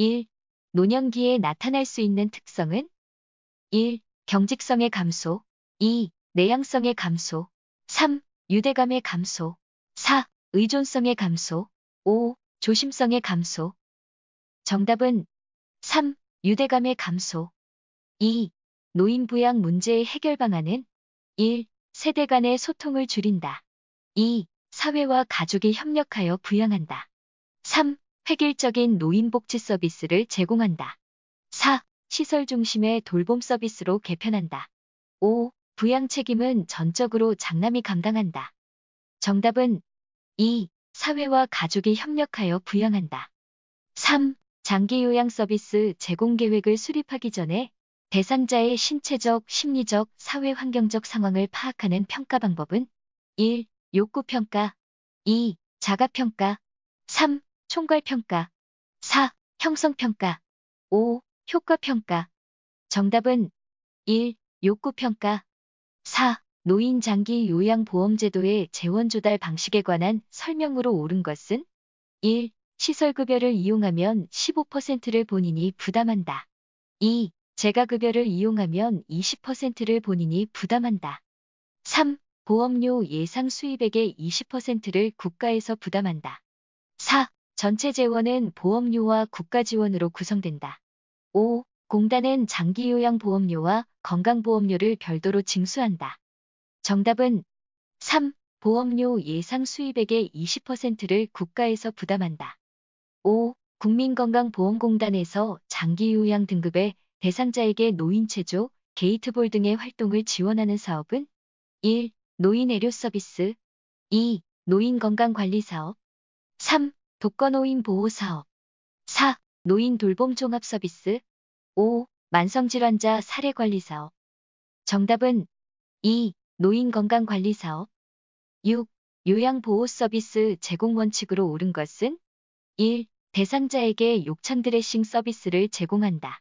1. 노년기에 나타날 수 있는 특성은 1. 경직성의 감소 2. 내향성의 감소 3. 유대감의 감소 4. 의존성의 감소 5. 조심성의 감소 정답은 3. 유대감의 감소 2. 노인 부양 문제의 해결 방안은 1. 세대 간의 소통을 줄인다. 2. 사회와 가족이 협력하여 부양한다. 3. 획일적인 노인복지 서비스를 제공한다. 4. 시설 중심의 돌봄 서비스로 개편한다. 5. 부양 책임은 전적으로 장남이 감당한다. 정답은 2. 사회와 가족이 협력하여 부양한다. 3. 장기 요양 서비스 제공 계획을 수립하기 전에 대상자의 신체적, 심리적, 사회 환경적 상황을 파악하는 평가 방법은 1. 욕구 평가 2. 자가 평가 3. 총괄평가 4. 형성평가 5. 효과평가 정답은 1. 욕구평가 4. 노인장기 요양보험제도의 재원조달 방식에 관한 설명으로 옳은 것은 1. 시설급여를 이용하면 15%를 본인이 부담한다. 2. 재가급여를 이용하면 20%를 본인이 부담한다. 3. 보험료 예상 수입액의 20%를 국가에서 부담한다. 4. 전체 재원은 보험료와 국가 지원으로 구성된다. 5. 공단은 장기 요양 보험료와 건강보험료를 별도로 징수한다. 정답은 3. 보험료 예상 수입액의 20%를 국가에서 부담한다. 5. 국민건강보험공단에서 장기요양 등급의 대상자에게 노인체조, 게이트볼 등의 활동을 지원하는 사업은 1. 노인의료서비스 2. 노인건강관리사업 3. 독거노인 보호사업 4. 노인 돌봄 종합 서비스 5. 만성질환자 사례관리 사업 정답은 2. 노인 건강 관리 사업 6. 요양 보호 서비스 제공 원칙으로 옳은 것은 1. 대상자에게 욕창 드레싱 서비스를 제공한다.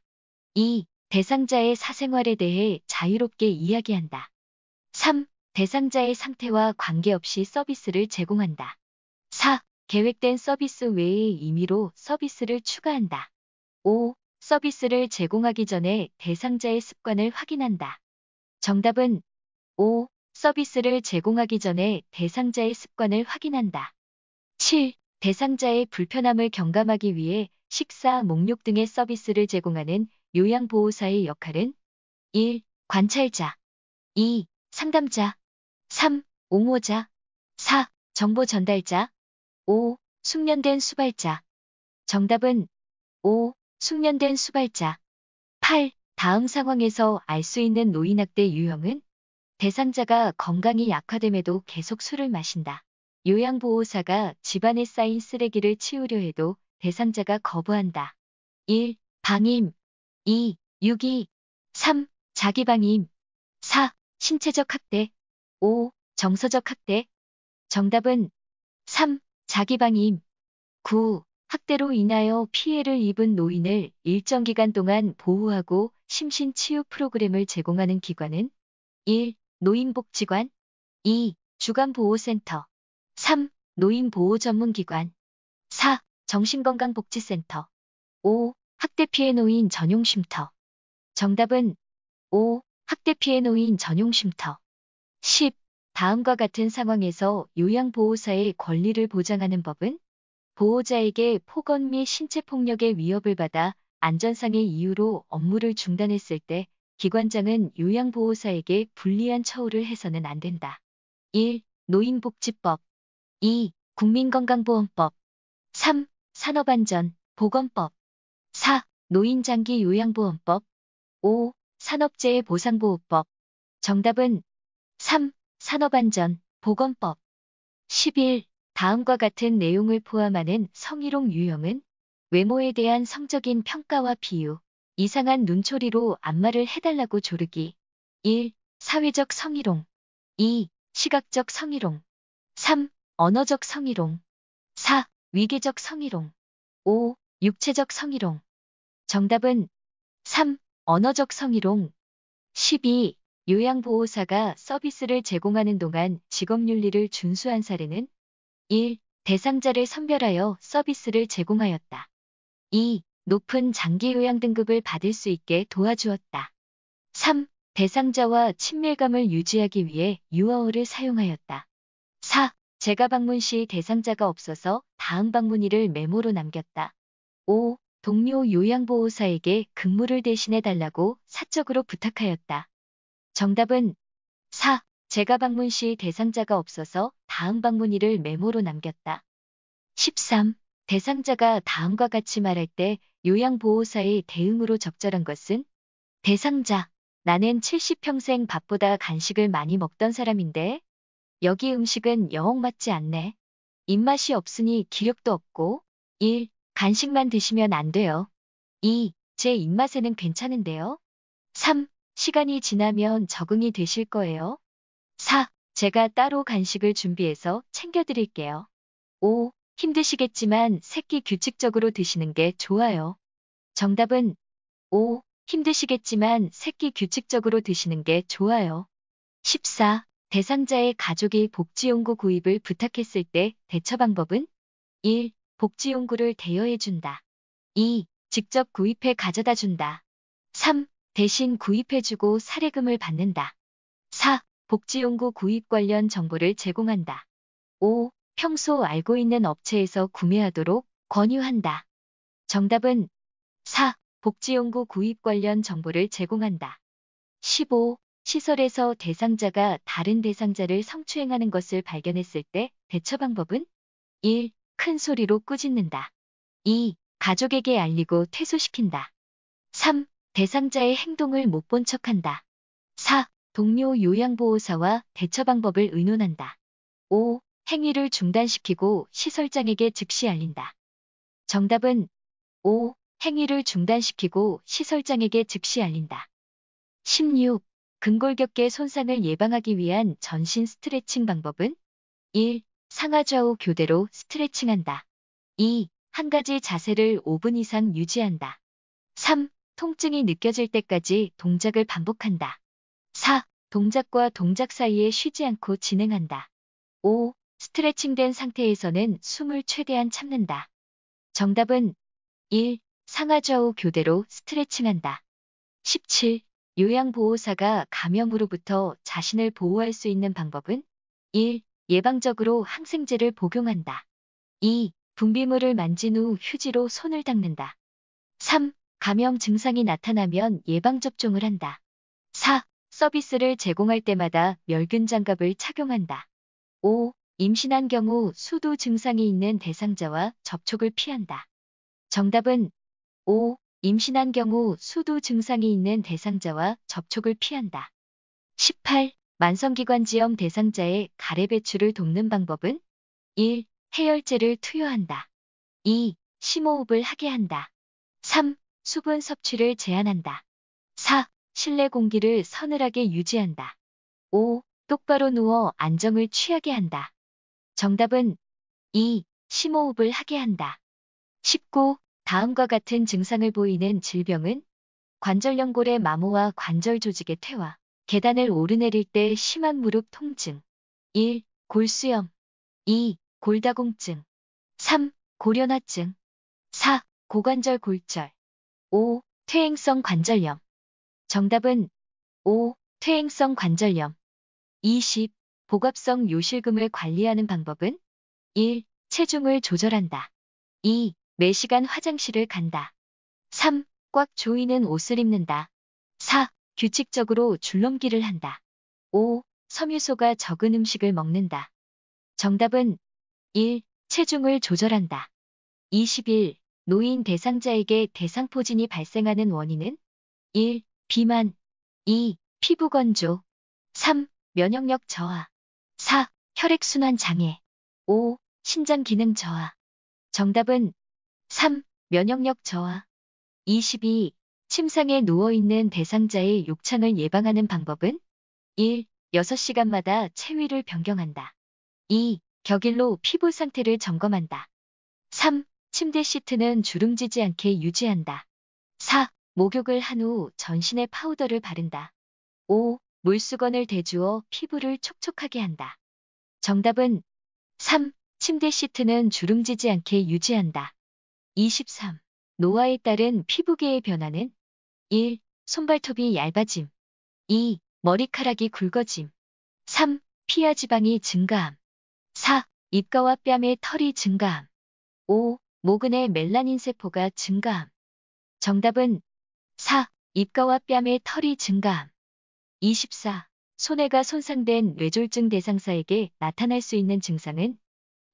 2. 대상자의 사생활에 대해 자유롭게 이야기한다. 3. 대상자의 상태와 관계없이 서비스를 제공한다. 4. 계획된 서비스 외의 임의로 서비스를 추가한다. 5. 서비스를 제공하기 전에 대상자의 습관을 확인한다. 정답은 5. 서비스를 제공하기 전에 대상자의 습관을 확인한다. 7. 대상자의 불편함을 경감하기 위해 식사, 목욕 등의 서비스를 제공하는 요양보호사의 역할은 1. 관찰자 2. 상담자 3. 옹호자 4. 정보 전달자 5. 숙련된 수발자. 정답은 5. 숙련된 수발자. 8. 다음 상황에서 알 수 있는 노인학대 유형은 대상자가 건강이 약화됨에도 계속 술을 마신다. 요양보호사가 집안에 쌓인 쓰레기를 치우려 해도 대상자가 거부한다. 1. 방임 2. 유기 3. 자기방임 4. 신체적 학대 5. 정서적 학대 정답은 3. 자기방임, 9. 학대로 인하여 피해를 입은 노인을 일정 기간 동안 보호하고 심신치유 프로그램을 제공하는 기관은 1. 노인복지관 2. 주간보호센터 3. 노인보호전문기관 4. 정신건강복지센터 5. 학대 피해 노인 전용 쉼터 정답은 5. 학대 피해 노인 전용 쉼터 10. 다음과 같은 상황에서 요양보호사의 권리를 보장하는 법은 보호자에게 폭언 및 신체폭력의 위협을 받아 안전상의 이유로 업무를 중단했을 때 기관장은 요양보호사에게 불리한 처우를 해서는 안 된다. 1. 노인복지법 2. 국민건강보험법 3. 산업안전, 보건법 4. 노인장기 요양보험법 5. 산업재해보상보호법 정답은 3. 산업안전, 보건법 11. 다음과 같은 내용을 포함하는 성희롱 유형은 외모에 대한 성적인 평가와 비유, 이상한 눈초리로 안마를 해달라고 조르기 1. 사회적 성희롱 2. 시각적 성희롱 3. 언어적 성희롱 4. 위계적 성희롱 5. 육체적 성희롱 정답은 3. 언어적 성희롱 12. 요양보호사가 서비스를 제공하는 동안 직업윤리를 준수한 사례는 1. 대상자를 선별하여 서비스를 제공하였다. 2. 높은 장기 요양 등급을 받을 수 있게 도와주었다. 3. 대상자와 친밀감을 유지하기 위해 유아어를 사용하였다. 4. 제가 방문 시 대상자가 없어서 다음 방문일을 메모로 남겼다. 5. 동료 요양보호사에게 근무를 대신해 달라고 사적으로 부탁하였다. 정답은 4. 제가 방문 시 대상자가 없어서 다음 방문일을 메모로 남겼다. 13. 대상자가 다음과 같이 말할 때 요양보호사의 대응으로 적절한 것은 대상자. 나는 70평생 밥보다 간식을 많이 먹던 사람인데 여기 음식은 영 맞지 않네. 입맛이 없으니 기력도 없고 1. 간식만 드시면 안 돼요. 2. 제 입맛에는 괜찮은데요. 3. 시간이 지나면 적응이 되실 거예요. 4. 제가 따로 간식을 준비해서 챙겨드릴게요. 5. 힘드시겠지만 새끼 규칙적으로 드시는 게 좋아요. 정답은 5. 힘드시겠지만 새끼 규칙적으로 드시는 게 좋아요. 14. 대상자의 가족이 복지용구 구입을 부탁했을 때 대처 방법은 1. 복지용구를 대여해준다. 2. 직접 구입해 가져다 준다. 3. 대신 구입해주고 사례금을 받는다. 4. 복지용구 구입 관련 정보를 제공한다. 5. 평소 알고 있는 업체에서 구매하도록 권유한다. 정답은 4. 복지용구 구입 관련 정보를 제공한다. 15. 시설에서 대상자가 다른 대상자를 성추행하는 것을 발견했을 때 대처 방법은 1. 큰 소리로 꾸짖는다. 2. 가족에게 알리고 퇴소시킨다. 3. 대상자의 행동을 못 본 척한다. 4. 동료 요양보호사와 대처 방법을 의논한다. 5. 행위를 중단시키고 시설장에게 즉시 알린다. 정답은 5. 행위를 중단시키고 시설장에게 즉시 알린다. 16. 근골격계 손상을 예방하기 위한 전신 스트레칭 방법은 1. 상하좌우 교대로 스트레칭한다. 2. 한 가지 자세를 5분 이상 유지한다. 3. 통증이 느껴질 때까지 동작을 반복한다. 4. 동작과 동작 사이에 쉬지 않고 진행한다. 5. 스트레칭 된 상태에서는 숨을 최대한 참는다. 정답은 1. 상하좌우 교대로 스트레칭한다. 17. 요양보호사가 감염으로부터 자신을 보호할 수 있는 방법은 1. 예방적으로 항생제를 복용한다. 2. 분비물을 만진 후 휴지로 손을 닦는다. 3. 감염 증상이 나타나면 예방접종을 한다. 4. 서비스를 제공할 때마다 멸균 장갑을 착용한다. 5. 임신한 경우 수도 증상이 있는 대상자와 접촉을 피한다. 정답은 5. 임신한 경우 수도 증상이 있는 대상자와 접촉을 피한다. 18. 만성기관지염 대상자의 가래 배출을 돕는 방법은 1. 해열제를 투여한다. 2. 심호흡을 하게 한다. 3. 수분 섭취를 제한한다. 4. 실내 공기를 서늘하게 유지한다. 5. 똑바로 누워 안정을 취하게 한다. 정답은 2. 심호흡을 하게 한다. 19. 다음과 같은 증상을 보이는 질병은 관절연골의 마모와 관절 조직의 퇴화, 계단을 오르내릴 때 심한 무릎 통증, 1. 골수염 2. 골다공증 3. 고련화증 4. 고관절 골절 5. 퇴행성 관절염. 정답은 5. 퇴행성 관절염. 20. 복합성 요실금을 관리하는 방법은 1. 체중을 조절한다. 2. 매시간 화장실을 간다. 3. 꽉 조이는 옷을 입는다. 4. 규칙적으로 줄넘기를 한다. 5. 섬유소가 적은 음식을 먹는다. 정답은 1. 체중을 조절한다. 21. 노인 대상자에게 대상포진이 발생하는 원인은 1. 비만 2. 피부 건조 3. 면역력 저하 4. 혈액순환 장애 5. 신장 기능 저하 정답은 3. 면역력 저하 22. 침상에 누워있는 대상자의 욕창을 예방하는 방법은 1. 6시간마다 체위를 변경한다. 2. 격일로 피부 상태를 점검한다. 3. 침대 시트는 주름지지 않게 유지한다. 4. 목욕을 한 후 전신에 파우더를 바른다. 5. 물수건을 대주어 피부를 촉촉하게 한다. 정답은 3. 침대 시트는 주름지지 않게 유지한다. 23. 노화에 따른 피부계의 변화는 1. 손발톱이 얇아짐 2. 머리카락이 굵어짐 3. 피하 지방이 증가함 4. 입가와 뺨의 털이 증가함 5. 모근의 멜라닌 세포가 증가함. 정답은 4. 입가와 뺨의 털이 증가함. 24. 손해가 손상된 뇌졸중 대상사에게 나타날 수 있는 증상은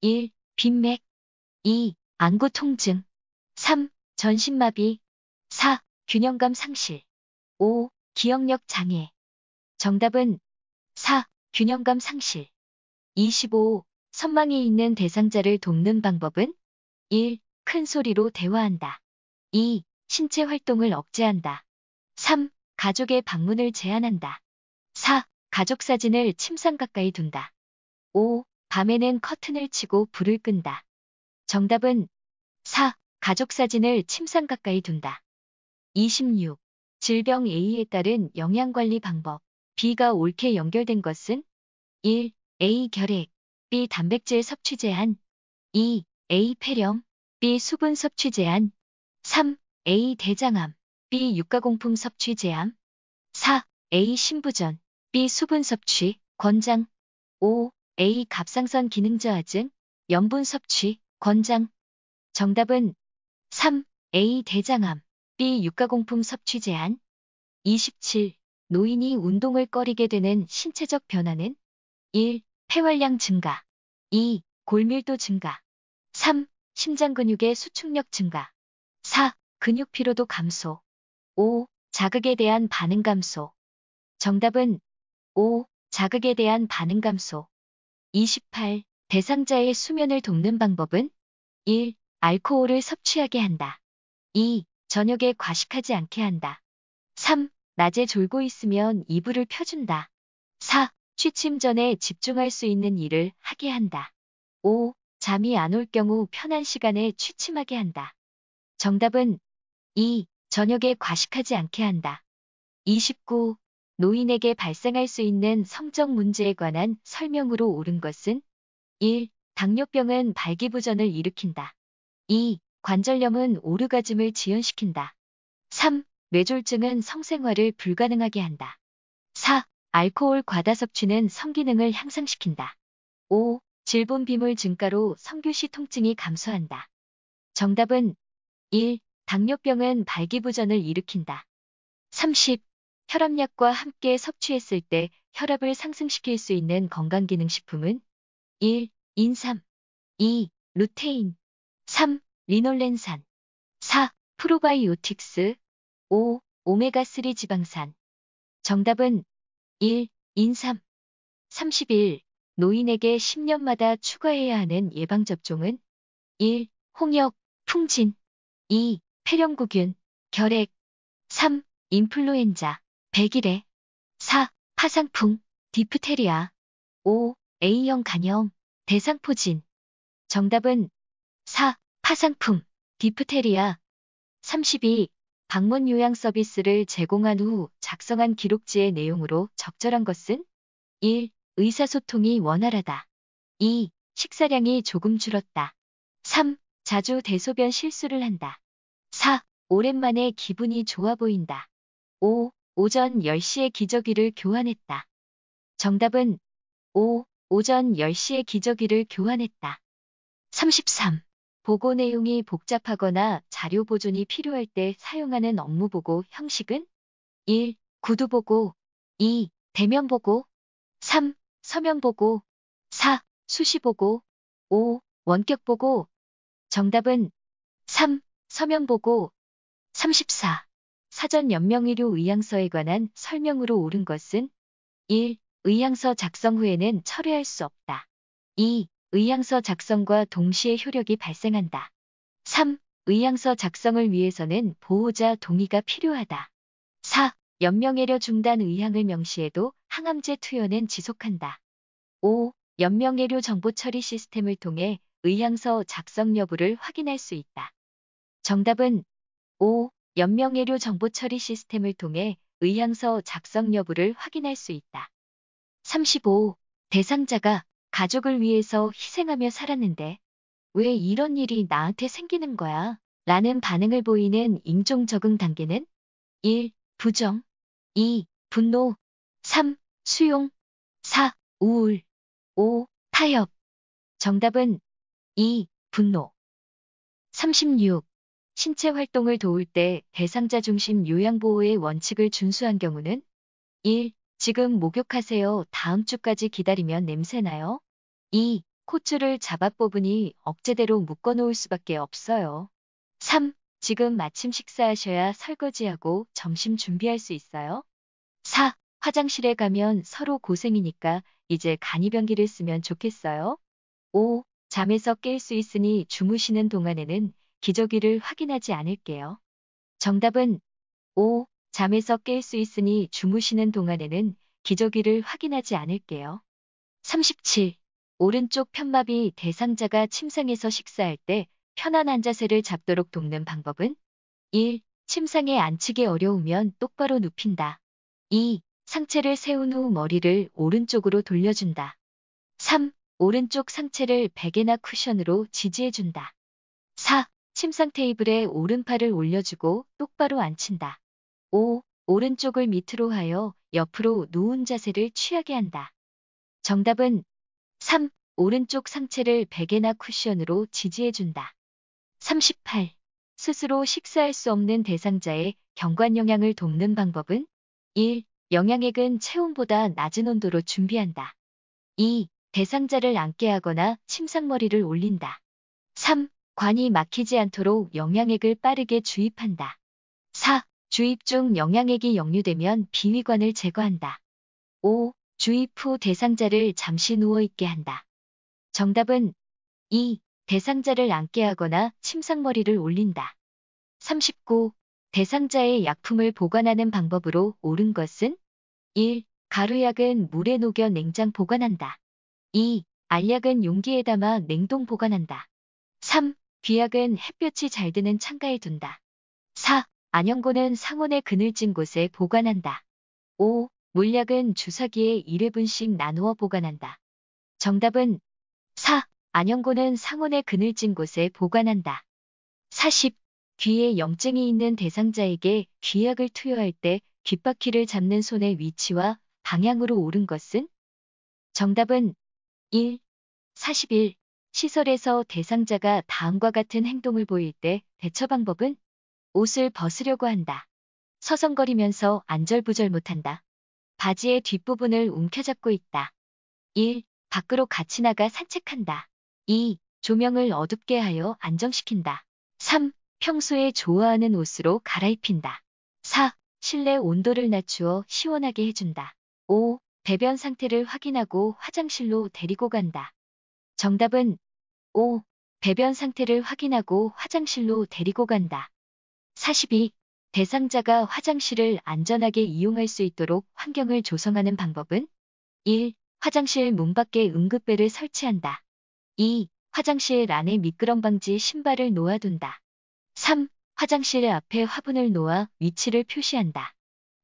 1. 빈맥 2. 안구 통증 3. 전신마비 4. 균형감 상실 5. 기억력 장애 정답은 4. 균형감 상실 25. 선망이 있는 대상자를 돕는 방법은 1. 큰 소리로 대화한다. 2. 신체 활동을 억제한다. 3. 가족의 방문을 제한한다. 4. 가족 사진을 침상 가까이 둔다. 5. 밤에는 커튼을 치고 불을 끈다. 정답은 4. 가족 사진을 침상 가까이 둔다. 26. 질병 A에 따른 영양관리 방법. B가 옳게 연결된 것은 1. A. 결핵. B. 단백질 섭취 제한. 2. A. 폐렴 B. 수분 섭취 제한 3. A. 대장암 B. 육가공품 섭취 제한 4. A. 신부전 B. 수분 섭취 권장 5. A. 갑상선 기능 저하증 염분 섭취 권장 정답은 3. A. 대장암 B. 육가공품 섭취 제한 27. 노인이 운동을 꺼리게 되는 신체적 변화는 1. 폐활량 증가 2. 골밀도 증가 3. 심장 근육의 수축력 증가. 4. 근육 피로도 감소. 5. 자극에 대한 반응 감소. 정답은 5. 자극에 대한 반응 감소. 28. 대상자의 수면을 돕는 방법은 1. 알코올을 섭취하게 한다. 2. 저녁에 과식하지 않게 한다. 3. 낮에 졸고 있으면 이불을 펴준다. 4. 취침 전에 집중할 수 있는 일을 하게 한다. 5. 잠이 안 올 경우 편한 시간에 취침하게 한다. 정답은 2. 저녁에 과식하지 않게 한다. 29. 노인에게 발생할 수 있는 성적 문제에 관한 설명으로 옳은 것은 1. 당뇨병은 발기부전을 일으킨다. 2. 관절염은 오르가즘을 지연시킨다. 3. 뇌졸증은 성생활을 불가능하게 한다. 4. 알코올 과다 섭취는 성기능을 향상시킨다. 5. 질본 비물 증가로 성교시 통증이 감소한다. 정답은 1. 당뇨병은 발기부전을 일으킨다. 30. 혈압약과 함께 섭취했을 때 혈압을 상승시킬 수 있는 건강기능식품은 1. 인삼 2. 루테인 3. 리놀렌산 4. 프로바이오틱스 5. 오메가3 지방산 정답은 1. 인삼 31. 노인에게 10년마다 추가해야 하는 예방접종은 1. 홍역, 풍진 2. 폐렴구균, 결핵 3. 인플루엔자, 백일해 4. 파상풍, 디프테리아 5. A형 간염, 대상포진 정답은 4. 파상풍, 디프테리아 32. 방문 요양 서비스를 제공한 후 작성한 기록지의 내용으로 적절한 것은 1. 의사소통이 원활하다. 2. 식사량이 조금 줄었다. 3. 자주 대소변 실수를 한다. 4. 오랜만에 기분이 좋아 보인다. 5. 오전 10시에 기저귀를 교환했다. 정답은 5. 오전 10시에 기저귀를 교환했다. 33. 보고 내용이 복잡하거나 자료 보존이 필요할 때 사용하는 업무 보고 형식은 1. 구두 보고 2. 대면 보고 3. 서명보고 4. 수시보고 5. 원격보고 정답은 3. 서명보고 34. 사전 연명의료 의향서에 관한 설명으로 옳은 것은 1. 의향서 작성 후에는 철회할 수 없다. 2. 의향서 작성과 동시에 효력이 발생한다. 3. 의향서 작성을 위해서는 보호자 동의가 필요하다. 4. 연명해려 중단 의향을 명시해도 항암제 투여는 지속한다. 5. 연명해료 정보 처리 시스템을 통해 의향서 작성 여부를 확인할 수 있다. 정답은 5. 연명해료 정보 처리 시스템을 통해 의향서 작성 여부를 확인할 수 있다. 35. 대상자가 가족을 위해서 희생하며 살았는데 왜 이런 일이 나한테 생기는 거야? 라는 반응을 보이는 임종 적응 단계는 1. 부정 2. 분노 3. 수용 4. 우울 5. 타협 정답은 2. 분노 36. 신체 활동을 도울 때 대상자 중심 요양보호의 원칙을 준수한 경우는 1. 지금 목욕하세요. 다음 주까지 기다리면 냄새나요? 2. 코줄를 잡아 뽑으니 억제대로 묶어놓을 수밖에 없어요. 3. 지금 마침 식사하셔야 설거지하고 점심 준비할 수 있어요. 4. 화장실에 가면 서로 고생이니까 이제 간이변기를 쓰면 좋겠어요. 5. 잠에서 깰 수 있으니 주무시는 동안에는 기저귀를 확인하지 않을게요. 정답은 5. 잠에서 깰 수 있으니 주무시는 동안에는 기저귀를 확인하지 않을게요. 37. 오른쪽 편마비 대상자가 침상에서 식사할 때 편안한 자세를 잡도록 돕는 방법은 1. 침상에 앉히기 어려우면 똑바로 눕힌다. 2. 상체를 세운 후 머리를 오른쪽으로 돌려준다. 3. 오른쪽 상체를 베개나 쿠션으로 지지해준다. 4. 침상 테이블에 오른팔을 올려주고 똑바로 앉힌다. 5. 오른쪽을 밑으로 하여 옆으로 누운 자세를 취하게 한다. 정답은 3. 오른쪽 상체를 베개나 쿠션으로 지지해준다. 38. 스스로 식사할 수 없는 대상자의 경관 영양을 돕는 방법은 1. 영양액은 체온보다 낮은 온도로 준비한다. 2. 대상자를 앉게 하거나 침상머리를 올린다. 3. 관이 막히지 않도록 영양액을 빠르게 주입한다. 4. 주입 중 영양액이 역류되면 비위관을 제거한다. 5. 주입 후 대상자를 잠시 누워있게 한다. 정답은 2. 대상자를 앉게 하거나 침상머리를 올린다. 39. 대상자의 약품을 보관하는 방법으로 옳은 것은 1. 가루약은 물에 녹여 냉장 보관한다. 2. 알약은 용기에 담아 냉동 보관한다. 3. 귀약은 햇볕이 잘 드는 창가에 둔다. 4. 안연고는 상온의 그늘진 곳에 보관한다. 5. 물약은 주사기에 1회분씩 나누어 보관한다. 정답은 4. 안영고는 상온의 그늘진 곳에 보관한다. 40. 귀에 염증이 있는 대상자에게 귀약을 투여할 때 귓바퀴를 잡는 손의 위치와 방향으로 오른 것은? 정답은 1. 41. 시설에서 대상자가 다음과 같은 행동을 보일 때 대처 방법은 옷을 벗으려고 한다. 서성거리면서 안절부절 못한다. 바지의 뒷부분을 움켜잡고 있다. 1. 밖으로 같이 나가 산책한다. 2. 조명을 어둡게 하여 안정시킨다. 3. 평소에 좋아하는 옷으로 갈아입힌다. 4. 실내 온도를 낮추어 시원하게 해준다. 5. 배변 상태를 확인하고 화장실로 데리고 간다. 정답은 5. 배변 상태를 확인하고 화장실로 데리고 간다. 42. 대상자가 화장실을 안전하게 이용할 수 있도록 환경을 조성하는 방법은 1. 화장실 문 밖에 응급배를 설치한다. 2. 화장실 안에 미끄럼 방지 신발을 놓아둔다. 3. 화장실 앞에 화분을 놓아 위치를 표시한다.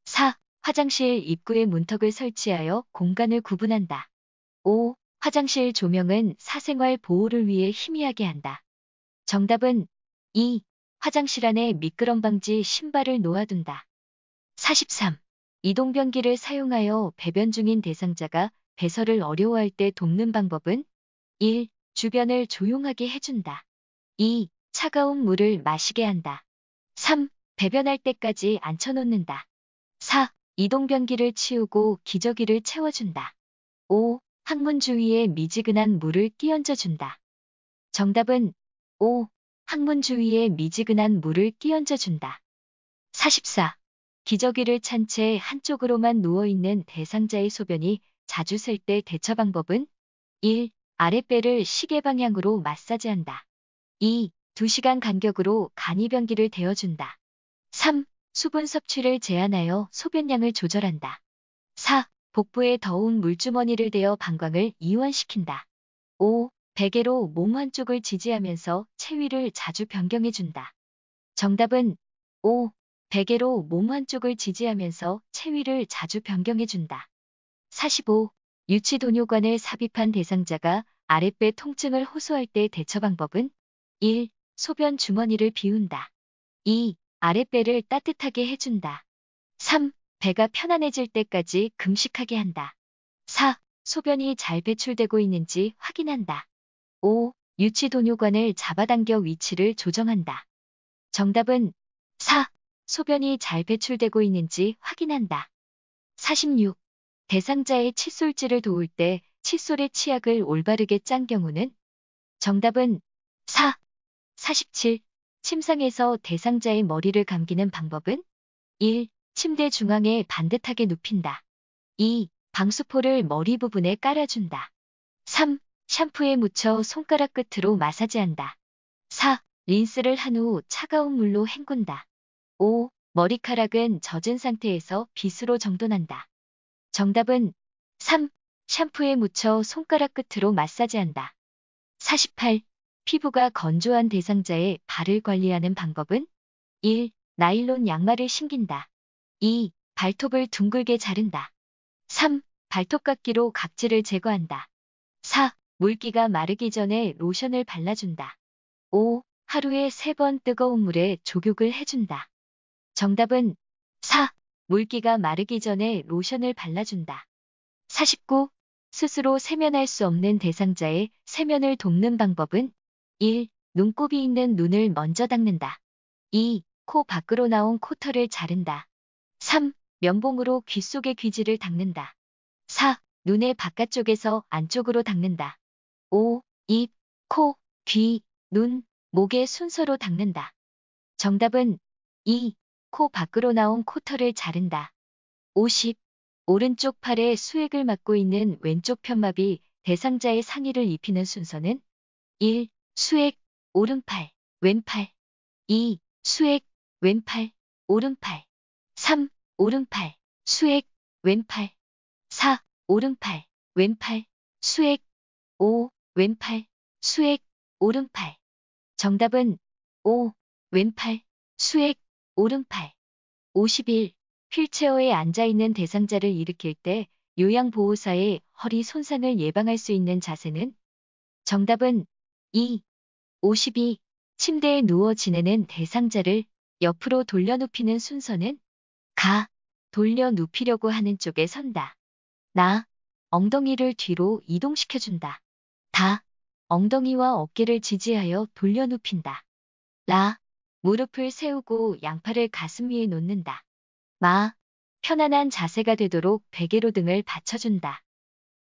4. 화장실 입구에 문턱을 설치하여 공간을 구분한다. 5. 화장실 조명은 사생활 보호를 위해 희미하게 한다. 정답은 2. 화장실 안에 미끄럼 방지 신발을 놓아둔다. 43. 이동변기를 사용하여 배변 중인 대상자가 배설을 어려워할 때 돕는 방법은 1. 주변을 조용하게 해준다. 2. 차가운 물을 마시게 한다. 3. 배변할 때까지 앉혀놓는다. 4. 이동변기를 치우고 기저귀를 채워준다. 5. 항문 주위에 미지근한 물을 끼얹어준다. 정답은 5. 항문 주위에 미지근한 물을 끼얹어준다. 44. 기저귀를 찬 채 한쪽으로만 누워있는 대상자의 소변이 자주 셀 때 대처 방법은 1. 아랫배를 시계 방향으로 마사지한다. 2. 2시간 간격으로 간이변기를 데워준다. 3. 수분 섭취를 제한하여 소변량을 조절한다. 4. 복부에 더운 물주머니를 대어 방광을 이완시킨다. 5. 베개로 몸 한쪽을 지지하면서 체위를 자주 변경해준다. 정답은 5. 베개로 몸 한쪽을 지지하면서 체위를 자주 변경해준다. 45. 유치도뇨관을 삽입한 대상자가 아랫배 통증을 호소할 때 대처 방법은 1. 소변 주머니를 비운다. 2. 아랫배를 따뜻하게 해준다. 3. 배가 편안해질 때까지 금식하게 한다. 4. 소변이 잘 배출되고 있는지 확인한다. 5. 유치 도뇨관을 잡아당겨 위치를 조정한다. 정답은 4. 소변이 잘 배출되고 있는지 확인한다. 46. 대상자의 칫솔질을 도울 때 칫솔에 치약을 올바르게 짠 경우는 정답은 4. 47. 침상에서 대상자의 머리를 감기는 방법은 1. 침대 중앙에 반듯하게 눕힌다. 2. 방수포를 머리 부분에 깔아준다. 3. 샴푸에 묻혀 손가락 끝으로 마사지한다. 4. 린스를 한 후 차가운 물로 헹군다. 5. 머리카락은 젖은 상태에서 빗으로 정돈한다. 정답은 3. 샴푸에 묻혀 손가락 끝으로 마사지한다. 48. 피부가 건조한 대상자의 발을 관리하는 방법은 1. 나일론 양말을 신긴다. 2. 발톱을 둥글게 자른다. 3. 발톱깎기로 각질을 제거한다. 4. 물기가 마르기 전에 로션을 발라준다. 5. 하루에 3번 뜨거운 물에 족욕을 해준다. 정답은 4. 물기가 마르기 전에 로션을 발라준다. 49. 스스로 세면할 수 없는 대상자의 세면을 돕는 방법은 1. 눈곱이 있는 눈을 먼저 닦는다. 2. 코 밖으로 나온 코털을 자른다. 3. 면봉으로 귀 속의 귀지를 닦는다. 4. 눈의 바깥쪽에서 안쪽으로 닦는다. 5. 입, 코, 귀, 눈, 목의 순서로 닦는다. 정답은 2. 코 밖으로 나온 코털을 자른다. 50. 오른쪽 팔에 수액을 맞고 있는 왼쪽 편마비 대상자의 상의를 입히는 순서는 1. 수액, 오른팔, 왼팔 2. 수액, 왼팔, 오른팔 3. 오른팔, 수액, 왼팔 4. 오른팔, 왼팔, 수액 5. 왼팔, 수액, 오른팔 정답은 5. 왼팔, 수액, 오른팔 51. 휠체어에 앉아있는 대상자를 일으킬 때 요양보호사의 허리 손상을 예방할 수 있는 자세는? 정답은 2. 52. 침대에 누워 지내는 대상자를 옆으로 돌려 눕히는 순서는? 가. 돌려 눕히려고 하는 쪽에 선다. 나. 엉덩이를 뒤로 이동시켜준다. 다. 엉덩이와 어깨를 지지하여 돌려 눕힌다. 라. 무릎을 세우고 양팔을 가슴 위에 놓는다. 마, 편안한 자세가 되도록 베개로 등을 받쳐준다.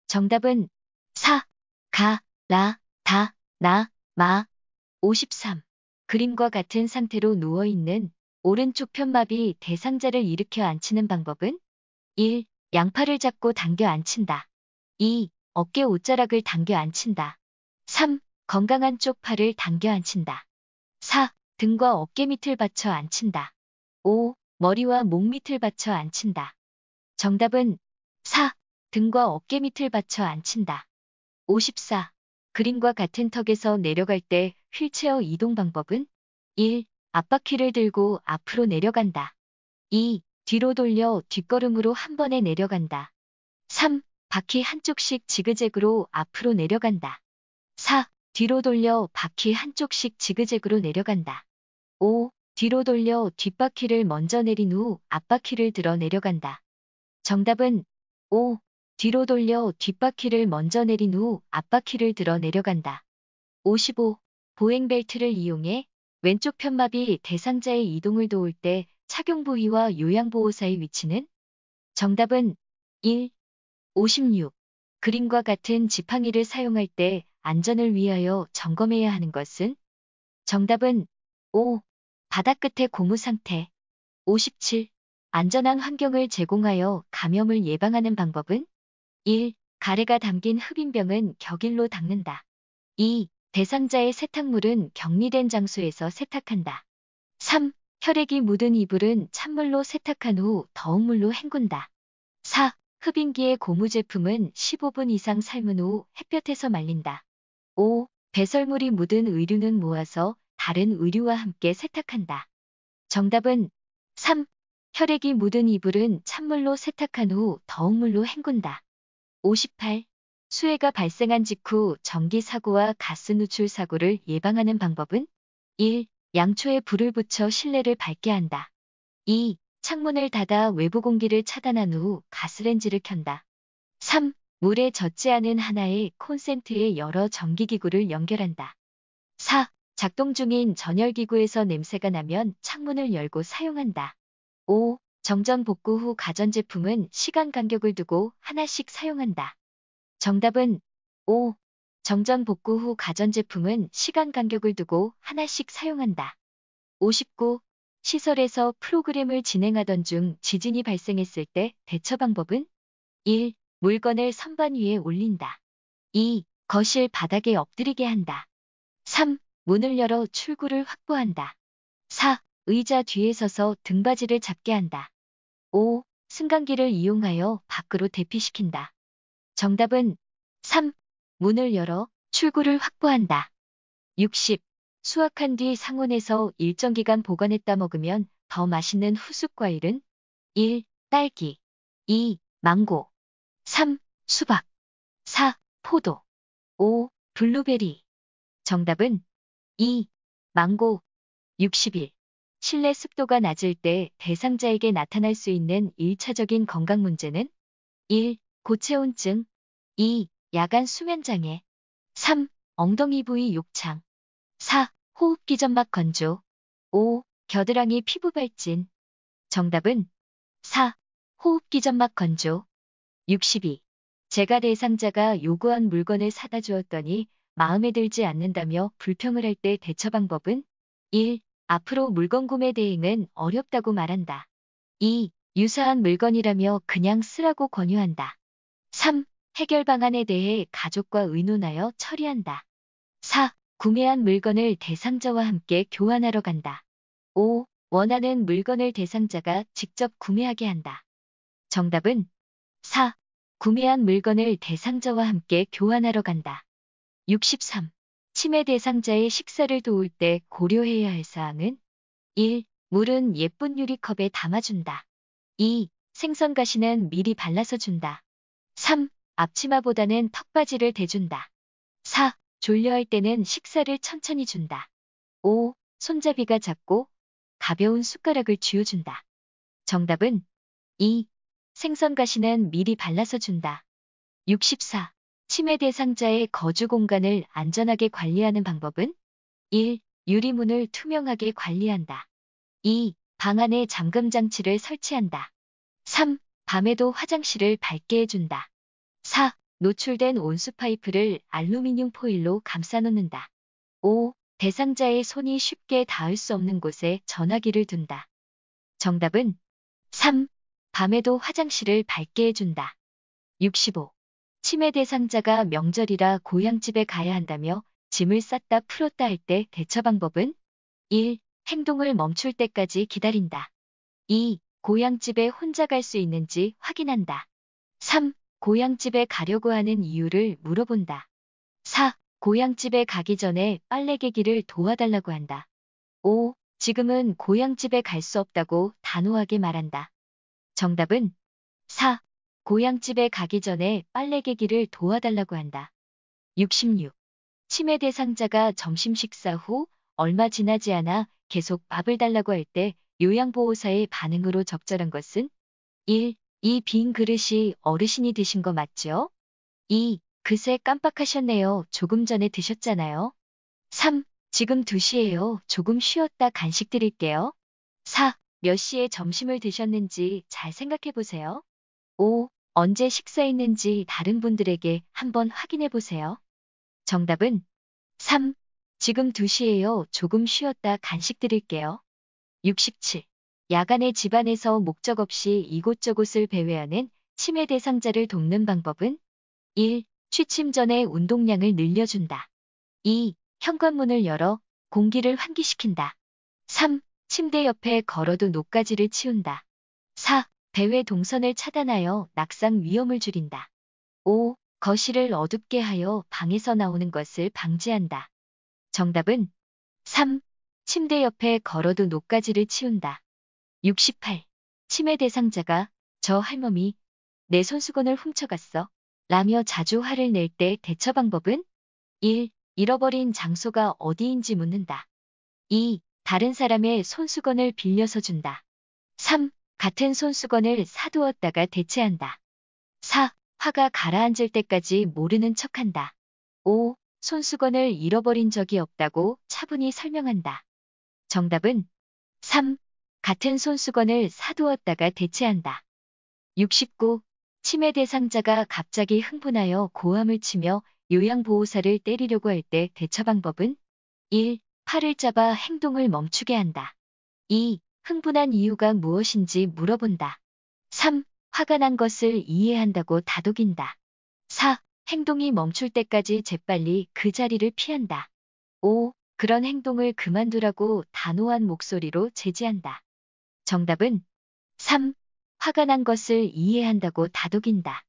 정답은 사, 가, 라, 다, 나, 마. 53. 그림과 같은 상태로 누워있는 오른쪽 편마비 대상자를 일으켜 앉히는 방법은 1. 양팔을 잡고 당겨 앉힌다. 2. 어깨 옷자락을 당겨 앉힌다. 3. 건강한 쪽 팔을 당겨 앉힌다. 4. 등과 어깨 밑을 받쳐 앉힌다. 5. 머리와 목 밑을 받쳐 앉힌다. 정답은 4. 등과 어깨 밑을 받쳐 앉힌다. 54. 그림과 같은 턱에서 내려갈 때 휠체어 이동 방법은 1. 앞바퀴를 들고 앞으로 내려간다. 2. 뒤로 돌려 뒷걸음으로 한 번에 내려간다. 3. 바퀴 한쪽씩 지그재그로 앞으로 내려간다. 4. 뒤로 돌려 바퀴 한쪽씩 지그재그로 내려간다. 5. 뒤로 돌려 뒷바퀴를 먼저 내린 후 앞바퀴를 들어 내려간다. 정답은 5. 뒤로 돌려 뒷바퀴를 먼저 내린 후 앞바퀴를 들어 내려간다. 55. 보행벨트를 이용해 왼쪽 편마비 대상자의 이동을 도울 때 착용 부위와 요양보호사의 위치는? 정답은 1. 56. 그림과 같은 지팡이를 사용할 때 안전을 위하여 점검해야 하는 것은? 정답은 5. 바닥 끝의 고무 상태. 57. 안전한 환경을 제공하여 감염을 예방하는 방법은 1. 가래가 담긴 흡인병은 격일로 닦는다. 2. 대상자의 세탁물은 격리된 장소에서 세탁한다. 3. 혈액이 묻은 이불은 찬물로 세탁한 후 더운 물로 헹군다. 4. 흡인기의 고무 제품은 15분 이상 삶은 후 햇볕에서 말린다. 5. 배설물이 묻은 의류는 모아서 다른 의류와 함께 세탁한다. 정답은 3. 혈액이 묻은 이불은 찬물로 세탁한 후 더운 물로 헹군다. 58. 수해가 발생한 직후 전기 사고와 가스 누출 사고를 예방하는 방법은 1. 양초에 불을 붙여 실내를 밝게 한다. 2. 창문을 닫아 외부 공기를 차단한 후 가스렌지를 켠다. 3. 물에 젖지 않은 하나의 콘센트에 여러 전기기구를 연결한다. 4. 작동 중인 전열기구에서 냄새가 나면 창문을 열고 사용한다. 5. 정전 복구 후 가전제품은 시간 간격을 두고 하나씩 사용한다. 정답은 5. 정전 복구 후 가전제품은 시간 간격을 두고 하나씩 사용한다. 59. 시설에서 프로그램을 진행하던 중 지진이 발생했을 때 대처 방법은 1. 물건을 선반 위에 올린다. 2. 거실 바닥에 엎드리게 한다. 3. 문을 열어 출구를 확보한다. 4. 의자 뒤에 서서 등받이를 잡게 한다. 5. 승강기를 이용하여 밖으로 대피시킨다. 정답은 3. 문을 열어 출구를 확보한다. 60. 수확한 뒤 상온에서 일정 기간 보관했다 먹으면 더 맛있는 후숙 과일은 1. 딸기 2. 망고 3. 수박 4. 포도 5. 블루베리 정답은 2. 망고 60일. 실내 습도가 낮을 때 대상자에게 나타날 수 있는 1차적인 건강 문제는 1. 고체온증 2. 야간 수면장애 3. 엉덩이 부위 욕창 4. 호흡기 점막 건조 5. 겨드랑이 피부 발진 정답은 4. 호흡기 점막 건조 62. 제가 대상자가 요구한 물건을 사다 주었더니 마음에 들지 않는다며 불평을 할 때 대처 방법은 1. 앞으로 물건 구매 대행은 어렵다고 말한다. 2. 유사한 물건이라며 그냥 쓰라고 권유한다. 3. 해결 방안에 대해 가족과 의논하여 처리한다. 4. 구매한 물건을 대상자와 함께 교환하러 간다. 5. 원하는 물건을 대상자가 직접 구매하게 한다. 정답은 4. 구매한 물건을 대상자와 함께 교환하러 간다. 63. 치매 대상자의 식사를 도울 때 고려해야 할 사항은 1. 물은 예쁜 유리컵에 담아준다. 2. 생선 가시는 미리 발라서 준다. 3. 앞치마보다는 턱받이를 대준다. 4. 졸려할 때는 식사를 천천히 준다. 5. 손잡이가 작고 가벼운 숟가락을 쥐어준다. 정답은 2. 생선 가시는 미리 발라서 준다. 64. 치매 대상자의 거주 공간을 안전하게 관리하는 방법은 1. 유리문을 투명하게 관리한다. 2. 방 안에 잠금 장치를 설치한다. 3. 밤에도 화장실을 밝게 해준다. 4. 노출된 온수 파이프를 알루미늄 포일로 감싸놓는다. 5. 대상자의 손이 쉽게 닿을 수 없는 곳에 전화기를 둔다. 정답은 3. 밤에도 화장실을 밝게 해준다. 65. 치매 대상자가 명절이라 고향집에 가야 한다며 짐을 쌌다 풀었다 할 때 대처 방법은 1. 행동을 멈출 때까지 기다린다. 2. 고향집에 혼자 갈 수 있는지 확인한다. 3. 고향집에 가려고 하는 이유를 물어본다. 4. 고향집에 가기 전에 빨래개기를 도와달라고 한다. 5. 지금은 고향집에 갈 수 없다고 단호하게 말한다. 정답은 4. 고향집에 가기 전에 빨래개기를 도와달라고 한다. 66. 치매 대상자가 점심 식사 후 얼마 지나지 않아 계속 밥을 달라고 할 때 요양보호사의 반응으로 적절한 것은 1. 이 빈 그릇이 어르신이 드신 거 맞죠? 2. 그새 깜빡하셨네요. 조금 전에 드셨잖아요. 3. 지금 2시예요. 조금 쉬었다 간식 드릴게요. 4. 몇 시에 점심을 드셨는지 잘 생각해 보세요. 5. 언제 식사했는지 다른 분들에게 한번 확인해 보세요. 정답은 3. 지금 2시에요. 조금 쉬었다 간식 드릴게요. 67. 야간에 집안에서 목적 없이 이곳저곳을 배회하는 치매 대상자를 돕는 방법은 1. 취침 전에 운동량을 늘려준다. 2. 현관문을 열어 공기를 환기시킨다. 3. 침대 옆에 걸어도 녹가지를 치운다. 4. 대회 동선을 차단하여 낙상 위험을 줄인다. 5. 거실을 어둡게 하여 방에서 나오는 것을 방지한다. 정답은 3. 침대 옆에 걸어둔 녹가지를 치운다. 68. 침매 대상자가 저 할머니 내 손수건을 훔쳐갔어 라며 자주 화를 낼 때 대처 방법은 1. 잃어버린 장소가 어디인지 묻는다. 2. 다른 사람의 손수건을 빌려서 준다. 3. 같은 손수건을 사두었다가 대체한다. 4. 화가 가라앉을 때까지 모르는 척한다. 5. 손수건을 잃어버린 적이 없다고 차분히 설명한다. 정답은 3. 같은 손수건을 사두었다가 대체한다. 69. 치매 대상자가 갑자기 흥분하여 고함을 치며 요양보호사를 때리려고 할 때 대처 방법은 1. 팔을 잡아 행동을 멈추게 한다. 2. 흥분한 이유가 무엇인지 물어본다. 3. 화가 난 것을 이해한다고 다독인다. 4. 행동이 멈출 때까지 재빨리 그 자리를 피한다. 5. 그런 행동을 그만두라고 단호한 목소리로 제지한다. 정답은 3. 화가 난 것을 이해한다고 다독인다.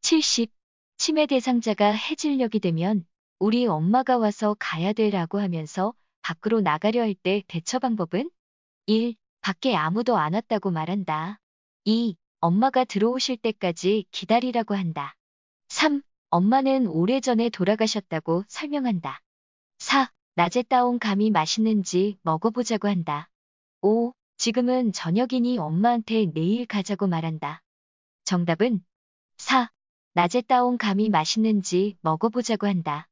70. 치매 대상자가 해질녘이 되면 우리 엄마가 와서 가야 돼라고 하면서 밖으로 나가려 할 때 대처 방법은? 1. 밖에 아무도 안 왔다고 말한다. 2. 엄마가 들어오실 때까지 기다리라고 한다. 3. 엄마는 오래전에 돌아가셨다고 설명한다. 4. 낮에 따온 감이 맛있는지 먹어보자고 한다. 5. 지금은 저녁이니 엄마한테 내일 가자고 말한다. 정답은 4. 낮에 따온 감이 맛있는지 먹어보자고 한다.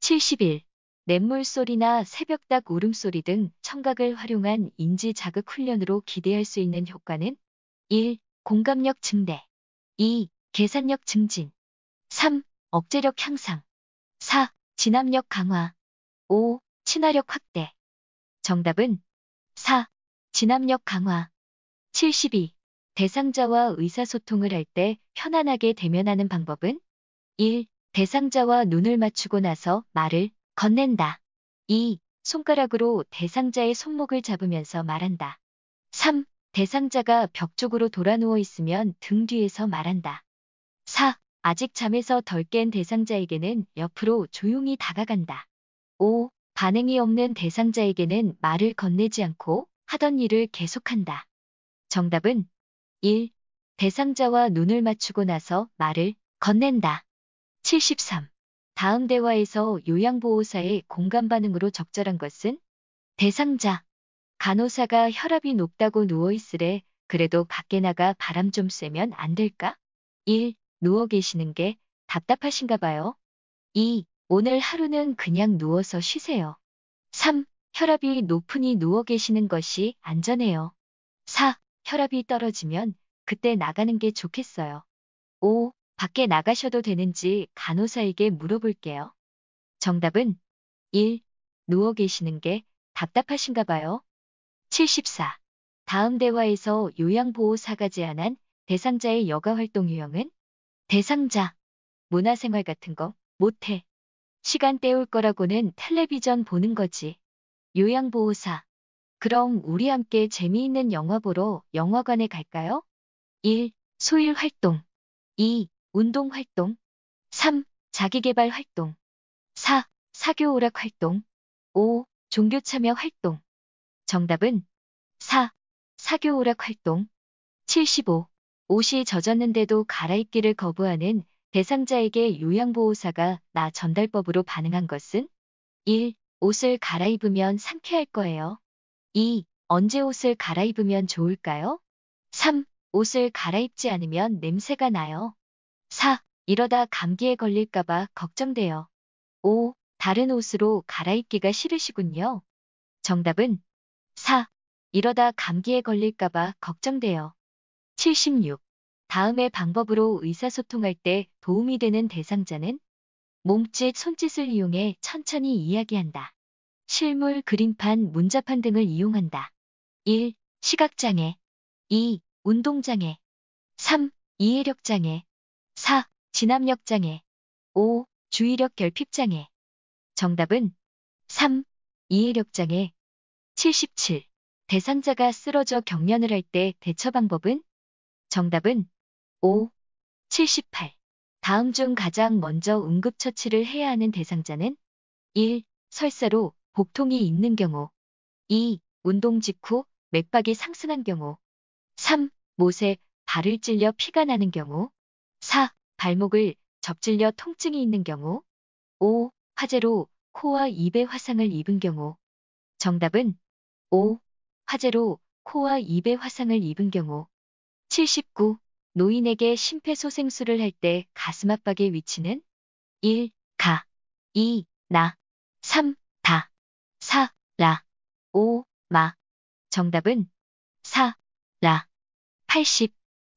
71. 냇물 소리나 새벽닭 울음소리 등 청각을 활용한 인지 자극 훈련으로 기대할 수 있는 효과는 1. 공감력 증대 2. 계산력 증진 3. 억제력 향상 4. 진압력 강화 5. 친화력 확대 정답은 4. 진압력 강화 72. 대상자와 의사소통을 할 때 편안하게 대면하는 방법은 1. 대상자와 눈을 맞추고 나서 말을 건넨다. 2. 손가락으로 대상자의 손목을 잡으면서 말한다. 3. 대상자가 벽 쪽으로 돌아누워 있으면 등 뒤에서 말한다. 4. 아직 잠에서 덜 깬 대상자에게는 옆으로 조용히 다가간다. 5. 반응이 없는 대상자에게는 말을 건네지 않고 하던 일을 계속한다. 정답은 1. 대상자와 눈을 맞추고 나서 말을 건넨다. 73. 다음 대화에서 요양보호사의 공감 반응으로 적절한 것은 대상자, 간호사가 혈압이 높다고 누워있으래 그래도 밖에 나가 바람 좀 쐬면 안 될까? 1. 누워 계시는 게 답답하신가 봐요. 2. 오늘 하루는 그냥 누워서 쉬세요. 3. 혈압이 높으니 누워 계시는 것이 안전해요. 4. 혈압이 떨어지면 그때 나가는 게 좋겠어요. 5. 밖에 나가셔도 되는지 간호사에게 물어볼게요. 정답은 1. 누워 계시는 게 답답하신가 봐요. 74. 다음 대화에서 요양보호사가 제안한 대상자의 여가활동 유형은 대상자, 문화생활 같은 거 못해. 시간 때울 거라고는 텔레비전 보는 거지. 요양보호사. 그럼 우리 함께 재미있는 영화 보러 영화관에 갈까요? 1. 소일 활동. 2. 운동 활동 3. 자기개발 활동 4. 사교 오락 활동 5. 종교 참여 활동 정답은 4. 사교 오락 활동 75. 옷이 젖었는데도 갈아입기를 거부하는 대상자에게 요양보호사가 나 전달법으로 반응한 것은 1. 옷을 갈아입으면 상쾌할 거예요. 2. 언제 옷을 갈아입으면 좋을까요? 3. 옷을 갈아입지 않으면 냄새가 나요. 4. 이러다 감기에 걸릴까봐 걱정돼요. 5. 다른 옷으로 갈아입기가 싫으시군요. 정답은 4. 이러다 감기에 걸릴까봐 걱정돼요. 76. 다음의 방법으로 의사소통할 때 도움이 되는 대상자는 몸짓, 손짓을 이용해 천천히 이야기한다. 실물, 그림판, 문자판 등을 이용한다. 1. 시각장애 2. 운동장애 3. 이해력장애 4. 진압력 장애 5. 주의력 결핍 장애 정답은 3. 이해력 장애 77. 대상자가 쓰러져 경련을 할 때 대처 방법은? 정답은 5. 78. 다음 중 가장 먼저 응급처치를 해야 하는 대상자는 1. 설사로 복통이 있는 경우 2. 운동 직후 맥박이 상승한 경우 3. 못에 발을 찔려 피가 나는 경우 4. 발목을 접질려 통증이 있는 경우 5. 화재로 코와 입에 화상을 입은 경우 정답은 5. 화재로 코와 입에 화상을 입은 경우 79. 노인에게 심폐소생술을 할 때 가슴 압박의 위치는 1. 가 2. 나 3. 다 4. 라 5. 마 정답은 4. 라 80.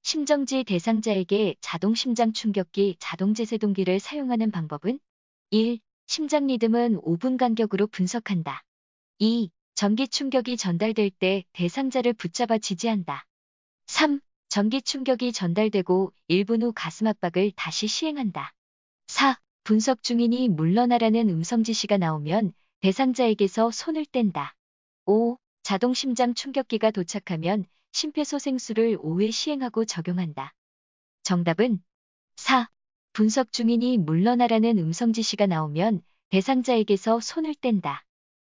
심정지 대상자에게 자동 심장 충격기 자동 제세동기를 사용하는 방법은 1. 심장 리듬은 5분 간격으로 분석한다. 2. 전기 충격이 전달될 때 대상자를 붙잡아 지지한다. 3. 전기 충격이 전달되고 1분 후 가슴 압박을 다시 시행한다. 4. 분석 중인이 물러나라는 음성 지시가 나오면 대상자에게서 손을 뗀다. 5. 자동 심장 충격기가 도착하면 심폐소생술을 5회 시행하고 적용한다. 정답은 4. 분석 중인이 물러나라는 음성 지시가 나오면 대상자에게서 손을 뗀다.